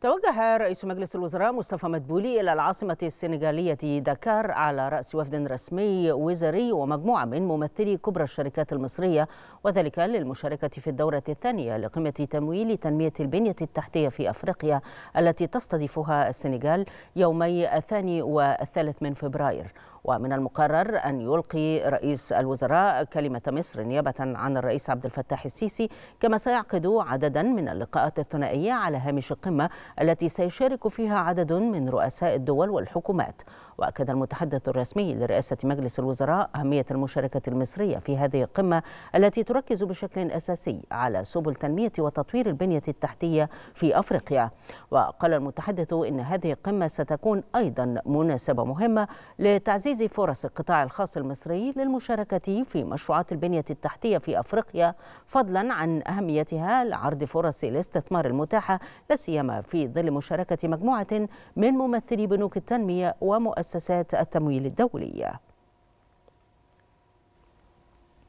توجه رئيس مجلس الوزراء مصطفى مدبولي إلى العاصمة السنغالية دكار على رأس وفد رسمي وزاري ومجموعة من ممثلي كبرى الشركات المصرية وذلك للمشاركة في الدورة الثانية لقمة تمويل تنمية البنية التحتية في أفريقيا التي تستضيفها السنغال يومي الثاني والثالث من فبراير ومن المقرر أن يلقي رئيس الوزراء كلمة مصر نيابة عن الرئيس عبد الفتاح السيسي كما سيعقد عددا من اللقاءات الثنائية على هامش القمة التي سيشارك فيها عدد من رؤساء الدول والحكومات وأكد المتحدث الرسمي لرئاسة مجلس الوزراء أهمية المشاركة المصرية في هذه القمة التي تركز بشكل أساسي على سبل تنمية وتطوير البنية التحتية في أفريقيا وقال المتحدث إن هذه القمة ستكون أيضا مناسبة مهمة لتعزيز فرص القطاع الخاص المصري للمشاركة في مشروعات البنية التحتية في أفريقيا فضلا عن أهميتها لعرض فرص الاستثمار المتاحة لا سيما في في ظل مشاركة مجموعة من ممثلي بنوك التنمية ومؤسسات التمويل الدولي